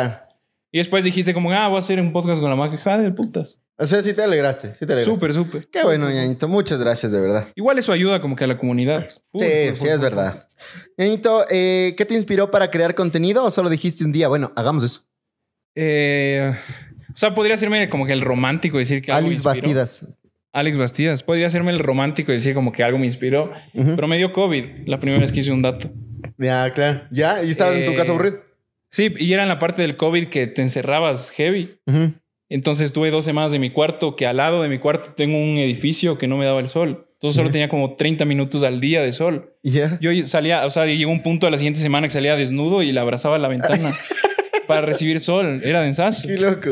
Y después dijiste como, ah, voy a hacer un podcast con la magia de putas. O sea, sí te alegraste, sí te alegraste. Súper, súper. Qué bueno, Ñañito. Muchas gracias, de verdad. Igual eso ayuda como que a la comunidad. sí, sí, es verdad. Ñañito, eh, ¿qué te inspiró para crear contenido o solo dijiste un día, bueno, hagamos eso? Eh, o sea, podría hacerme como que el romántico decir que. Alex Bastidas. Alex Bastidas. Podría hacerme el romántico decir como que algo me inspiró, pero me dio COVID la primera vez que hice un dato. Ya, claro. Ya, y estabas en tu casa eh, aburrido. Sí, y era en la parte del COVID que te encerrabas heavy. Entonces tuve dos semanas de mi cuarto, que al lado de mi cuarto tengo un edificio que no me daba el sol. Entonces solo tenía como 30 minutos al día de sol. Yo salía, o sea, llegó un punto a la siguiente semana que salía desnudo y la abrazaba la ventana. para recibir sol. Era densazo. Qué loco.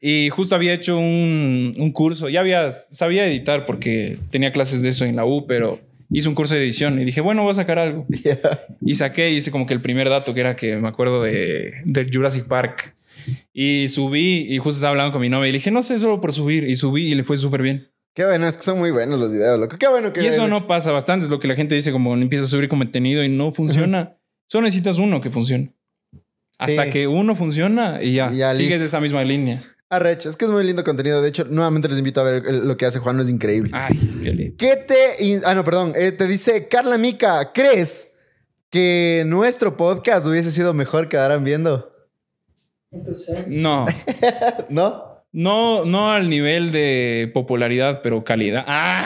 Y justo había hecho un, un, curso. Ya había, sabía editar porque tenía clases de eso en la U, pero hice un curso de edición y dije, bueno, voy a sacar algo. Y saqué, y hice como que el primer dato que era que me acuerdo de, Jurassic Park. Y subí y justo estaba hablando con mi novia y dije, no sé, solo por subir. Y subí y le fue súper bien. Qué bueno, es que son muy buenos los videos, loco. Qué bueno que... Y eso no pasa bastante, es lo que la gente dice, como empieza a subir contenido y no funciona. solo necesitas uno que funcione. Hasta que uno funciona y ya, sigues esa misma línea. Arrecho, es que es muy lindo contenido. De hecho, nuevamente les invito a ver lo que hace Juan, es increíble. Ay, qué lindo. ¿Qué te. Ah, no, perdón. Eh, te dice Carla Mica, ¿crees que nuestro podcast hubiese sido mejor que viendo? No. ¿No? No, no al nivel de popularidad, pero calidad. ¡Ah!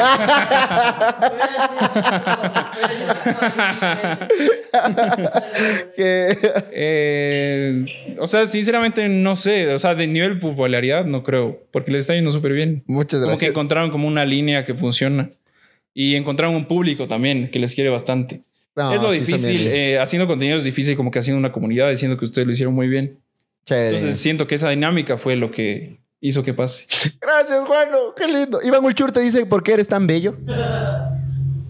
eh, o sea, sinceramente no sé. O sea, de nivel popularidad no creo, porque les está yendo súper bien. Muchas gracias. Como que encontraron como una línea que funciona. Y encontraron un público también que les quiere bastante. es lo difícil. Eh, haciendo contenido es difícil, como que haciendo una comunidad, diciendo que ustedes lo hicieron muy bien. Entonces siento que esa dinámica fue lo que hizo que pase. Gracias, Juano. Qué lindo. Iván Ulchur te dice, ¿por qué eres tan bello?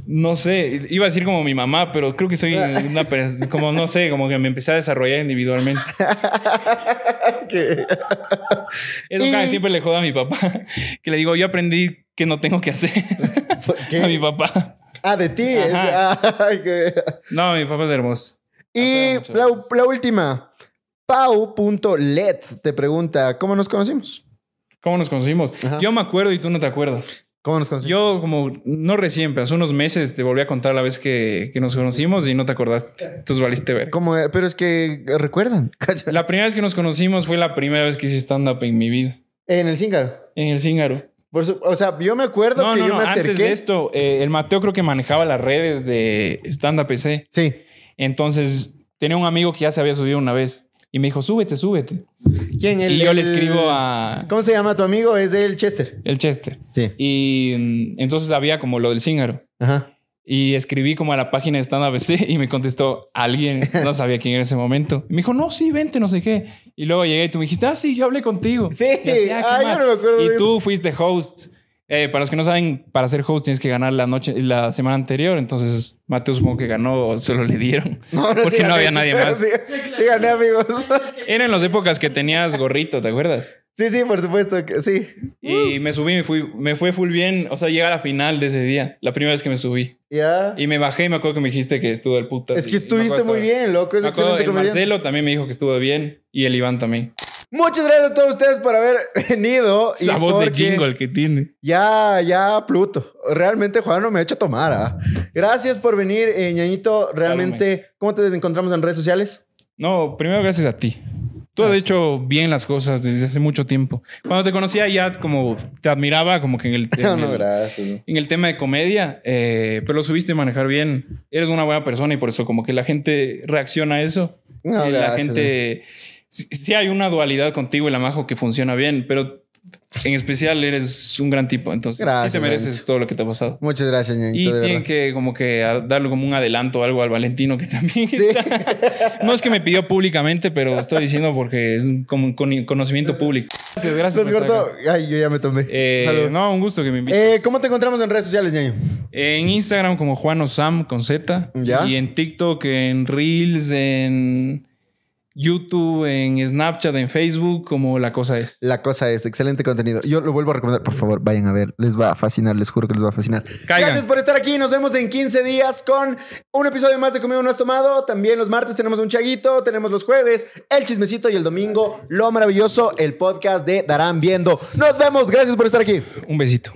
No sé, iba a decir como mi mamá, pero creo que soy una persona, como no sé, como que me empecé a desarrollar individualmente. Es lo que siempre le joda a mi papá, que le digo, yo aprendí que no tengo que hacer a mi papá. Ah, de ti. No, mi papá es hermoso. Y la, la última, pau.let te pregunta, ¿cómo nos conocimos? ¿Cómo nos conocimos? Yo me acuerdo y tú no te acuerdas. ¿Cómo nos conocimos? Yo, como no recién, pero hace unos meses te volví a contar la vez que, nos conocimos y no te acordaste. Entonces valiste ver. ¿Cómo Pero es que recuerdan. la primera vez que nos conocimos fue la primera vez que hice stand-up en mi vida. ¿En el Cíngaro? En el Cíngaro. o sea, yo me acuerdo que yo me acerqué. Antes de esto, eh, el Mateo creo que manejaba las redes de stand-up PC. Sí. Entonces, tenía un amigo que ya se había subido una vez. Y me dijo, súbete, súbete. ¿Quién? y yo le escribo a... ¿Cómo se llama tu amigo? Es el Chester. El Chester. Sí. Y mm, entonces había como lo del cíngaro Ajá. Y escribí como a la página de Stand ABC y me contestó alguien, no sabía quién era en ese momento. me dijo, no, sí, vente, no sé qué. Y luego llegué y tú me dijiste, ah, sí, yo hablé contigo. Sí, y ah, yo no me acuerdo. Y tú fuiste host. Eh, para los que no saben, para ser host tienes que ganar la noche, la semana anterior. Entonces, Mateo supongo que ganó, se lo le dieron. porque no había nadie más. Sí, sí, gané, amigos. Eran las épocas que tenías gorrito, ¿te acuerdas? Sí, sí, por supuesto, que, sí. Y me subí, me fui, me fue full bien. O sea, llegué a la final de ese día, la primera vez que me subí. Ya. Y me bajé y me acuerdo que me dijiste que estuvo el puta. Es que estuviste muy bien, loco. excelente acuerdo, Marcelo también me dijo que estuvo bien y el Iván también. Muchas gracias a todos ustedes por haber venido. Esa y voz de jingle que tiene. Ya, ya, Pluto. Realmente Juan no me ha hecho tomar. ¿ah? Gracias por venir, eh, ñañito. Realmente, ¿cómo te encontramos en redes sociales? No, primero gracias a ti. Tú has hecho bien las cosas desde hace mucho tiempo. Cuando te conocía ya como te admiraba como que en el, en En el tema de comedia, eh, pero lo subiste manejar bien. Eres una buena persona y por eso como que la gente reacciona a eso. Eh, la gente sí, hay una dualidad contigo y la Majo que funciona bien, pero en especial eres un gran tipo. Entonces, sí te mereces todo lo que te ha pasado. Muchas gracias, Y tiene que como que darle como un adelanto o algo al Valentino que también. no es que me pidió públicamente, pero estoy diciendo porque es como con conocimiento público. Gracias, gracias. Ay, yo ya me tomé. Eh, no, un gusto que me invites. Eh, ¿Cómo te encontramos en redes sociales, Ñaño? En Instagram como Juan Osam con Z. Y en TikTok, en Reels, en YouTube, en Snapchat, en Facebook, como La Cosa Es. La Cosa Es, excelente contenido. Yo lo vuelvo a recomendar, por favor, vayan a ver, les va a fascinar, les juro que les va a fascinar. Gracias por estar aquí, nos vemos en 15 días con un episodio más de Comido No Has Tomado, también los martes tenemos un chaguito, tenemos los jueves, el chismecito y el domingo, lo maravilloso, el podcast de Darán Viendo. Nos vemos, gracias por estar aquí. Un besito.